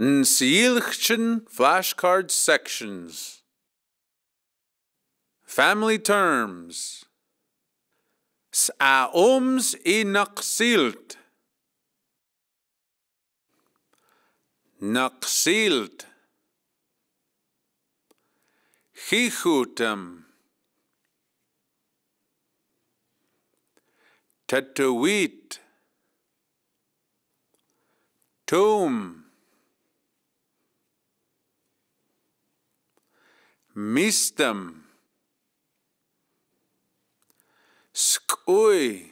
Nsielchen flashcard sections. Family terms. S'aoms inaqsilt. Naqsilt. Chichutam. Tatuit. Tomb. Miss Them. Skui.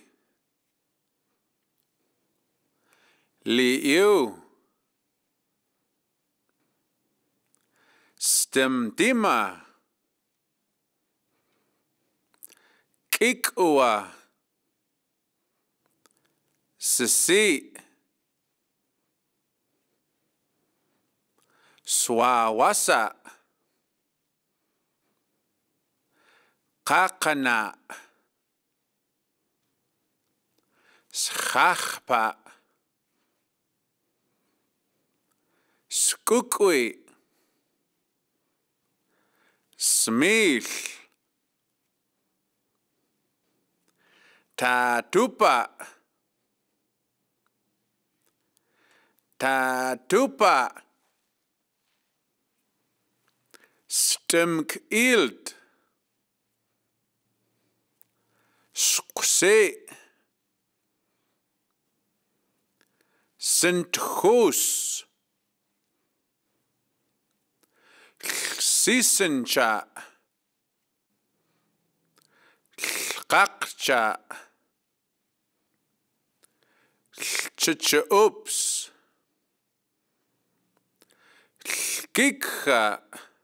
Liu. Stemtima. Kikua. Sisi. Swawasa. Kakana Schachpa skuk'uy smiil tatupa tatupa stemk ilt se St. Hus Sisencha Lqaqcha Lchichups Lkikha Lkikha